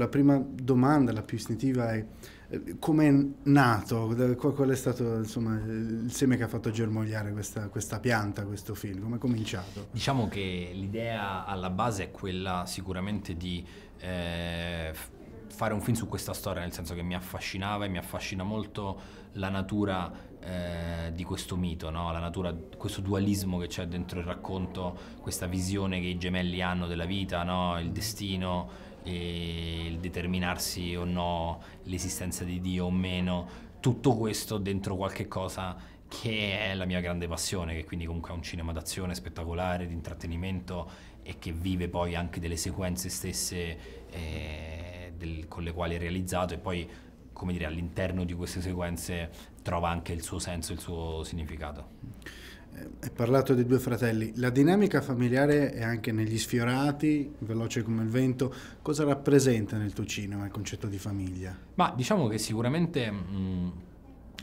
La prima domanda, la più istintiva, è eh, come è nato, qual è stato insomma, il seme che ha fatto germogliare questa, questa pianta, questo film, come è cominciato? Diciamo che l'idea alla base è quella sicuramente di eh, fare un film su questa storia, nel senso che mi affascinava e mi affascina molto la natura eh, di questo mito, no? natura, questo dualismo che c'è dentro il racconto, questa visione che i gemelli hanno della vita, no? il destino, il determinarsi o no, l'esistenza di Dio o meno, tutto questo dentro qualche cosa che è la mia grande passione, che quindi comunque è un cinema d'azione spettacolare, di intrattenimento e che vive poi anche delle sequenze stesse. Eh, del, con le quali è realizzato e poi come dire, all'interno di queste sequenze trova anche il suo senso, il suo significato. Eh, hai parlato dei due fratelli, la dinamica familiare è anche negli sfiorati, veloce come il vento, cosa rappresenta nel tuo cinema il concetto di famiglia? Ma diciamo che sicuramente mh, mm,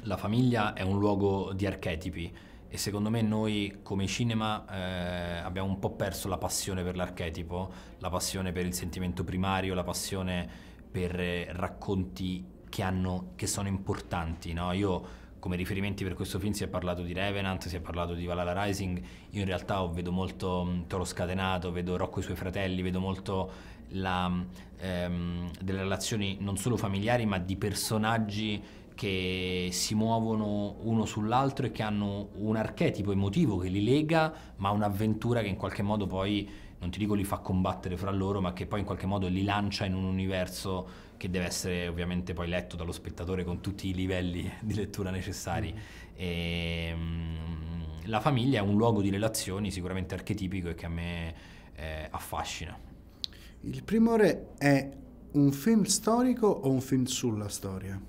la famiglia è un luogo di archetipi, e secondo me noi come cinema eh, abbiamo un po' perso la passione per l'archetipo, la passione per il sentimento primario, la passione per eh, racconti che, hanno, che, sono importanti. No? Io come riferimenti per questo film si è parlato di Revenant, si è parlato di Valhalla Rising, io in realtà vedo molto mh, mm, Toro Scatenato, vedo Rocco e i suoi fratelli, vedo molto la, mm, ehm, delle relazioni non solo familiari ma di personaggi che si muovono uno sull'altro e che hanno un archetipo emotivo che li lega, ma un'avventura che in qualche modo poi, non ti dico li fa combattere fra loro, ma che poi in qualche modo li lancia in un universo che deve essere ovviamente poi letto dallo spettatore con tutti i livelli di lettura necessari. Mm. E, ehm, la famiglia è un luogo di relazioni sicuramente archetipico e che a me eh, affascina. Il Primore è un film storico o un film sulla storia?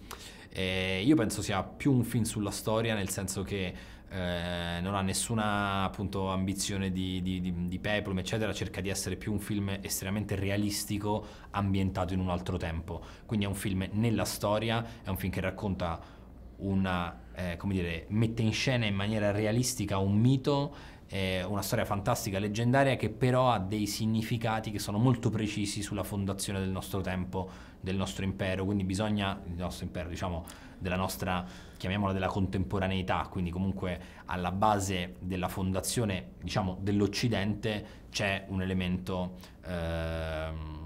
Eh, io penso sia più un film sulla storia, nel senso che eh, non ha nessuna appunto, ambizione di, di, di, di peplum, eccetera, cerca di essere più un film estremamente realistico ambientato in un altro tempo. Quindi è un film nella storia, è un film che racconta una, eh, come dire, mette in scena in maniera realistica un mito è una storia fantastica, leggendaria, che però ha dei significati che sono molto precisi sulla fondazione del nostro tempo, del nostro impero, quindi bisogna, del nostro impero, diciamo, della nostra, chiamiamola della contemporaneità, quindi comunque alla base della fondazione, diciamo, dell'Occidente c'è un elemento... Ehm,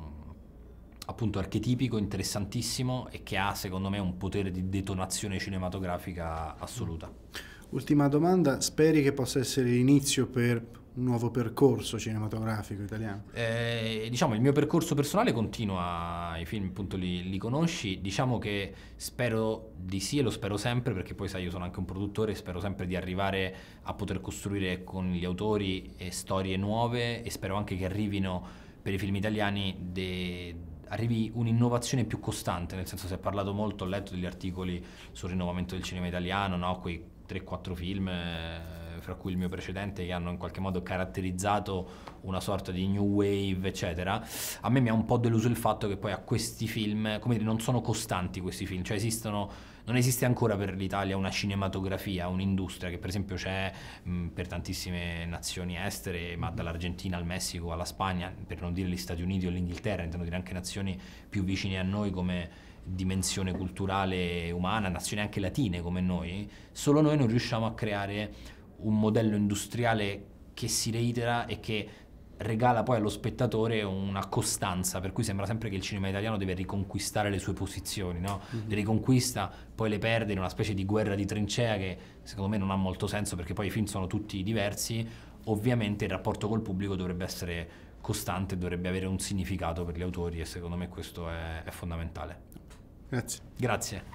appunto archetipico, interessantissimo e che ha secondo me un potere di detonazione cinematografica assoluta. Ultima domanda, speri che possa essere l'inizio per un nuovo percorso cinematografico italiano? Eh, diciamo, il mio percorso personale continua, i film appunto li, li, conosci, diciamo che spero di sì e lo spero sempre perché poi sai io sono anche un produttore, spero sempre di arrivare a poter costruire con gli autori eh, storie nuove e spero anche che arrivino per i film italiani dei arrivi un'innovazione più costante, nel senso si è parlato molto, ho letto degli articoli sul rinnovamento del cinema italiano, no? quei 3-4 film, eh, fra cui il mio precedente, che hanno in qualche modo caratterizzato una sorta di new wave, eccetera. A me mi ha un po' deluso il fatto che poi a questi film, come dire, non sono costanti questi film, cioè esistono non esiste ancora per l'Italia una cinematografia, un'industria che per esempio c'è mh, mm, per tantissime nazioni estere, ma dall'Argentina al Messico alla Spagna, per non dire gli Stati Uniti o l'Inghilterra, intendo dire anche nazioni più vicine a noi come dimensione culturale umana, nazioni anche latine come noi, solo noi non riusciamo a creare un modello industriale che si reitera e che regala poi allo spettatore una costanza, per cui sembra sempre che il cinema italiano deve riconquistare le sue posizioni, no? mm-hmm. le riconquista, poi le perde in una specie di guerra di trincea che secondo me non ha molto senso perché poi i film sono tutti diversi, ovviamente il rapporto col pubblico dovrebbe essere costante, dovrebbe avere un significato per gli autori e secondo me questo è, è fondamentale. Grazie. Grazie.